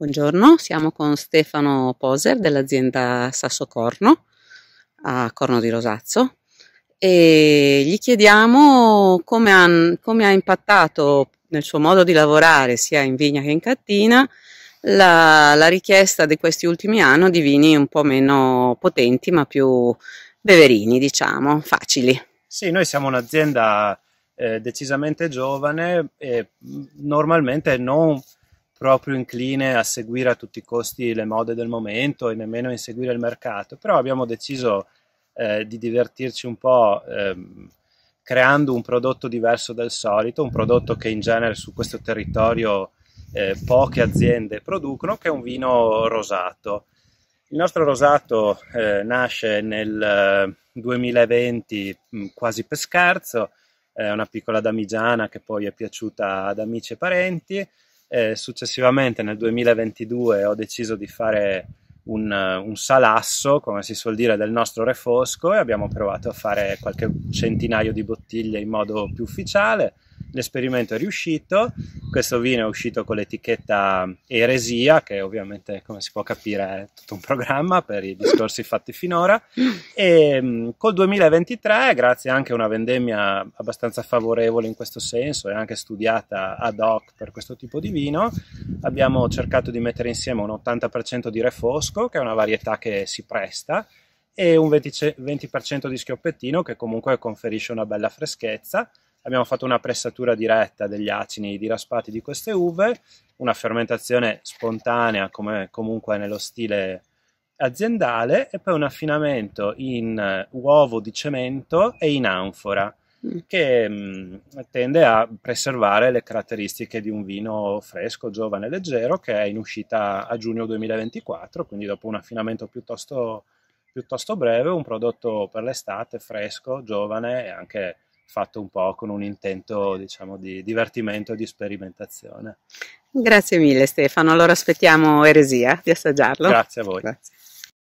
Buongiorno, siamo con Stefano Poser dell'azienda Sasso Corno a Corno di Rosazzo e gli chiediamo come, han, come ha impattato nel suo modo di lavorare sia in vigna che in cattina la, la, richiesta di questi ultimi anni di vini un po' meno potenti ma più beverini diciamo, facili. Sì, noi siamo un'azienda eh, decisamente giovane e mm, normalmente non proprio incline a seguire a tutti i costi le mode del momento e nemmeno inseguire il mercato, però abbiamo deciso eh, di divertirci un po' ehm, creando un prodotto diverso dal solito, un prodotto che in genere su questo territorio eh, poche aziende producono, che è un vino rosato. Il nostro rosato eh, nasce nel 2020 eh, mh, mm, quasi per scherzo, è una piccola damigiana che poi è piaciuta ad amici e parenti, e successivamente nel 2022 ho deciso di fare un, un, salasso, come si suol dire, del nostro refosco e abbiamo provato a fare qualche centinaio di bottiglie in modo più ufficiale l'esperimento è riuscito, questo vino è uscito con l'etichetta eresia, che ovviamente come si può capire è tutto un programma per i discorsi fatti finora, e mm, col 2023, grazie anche a una vendemmia abbastanza favorevole in questo senso e anche studiata ad hoc per questo tipo di vino, abbiamo cercato di mettere insieme un 80% di refosco, che è una varietà che si presta, e un 20%, 20% di schioppettino che comunque conferisce una bella freschezza abbiamo fatto una pressatura diretta degli acini diraspati di queste uve, una fermentazione spontanea come comunque nello stile aziendale e poi un affinamento in eh, uovo di cemento e in anfora mm. che mh, mm, tende a preservare le caratteristiche di un vino fresco, giovane e leggero che è in uscita a giugno 2024, quindi dopo un affinamento piuttosto, piuttosto breve, un prodotto per l'estate fresco, giovane e anche fatto un po' con un intento diciamo di divertimento e di sperimentazione. Grazie mille Stefano, allora aspettiamo Eresia di assaggiarlo. Grazie a voi. Grazie.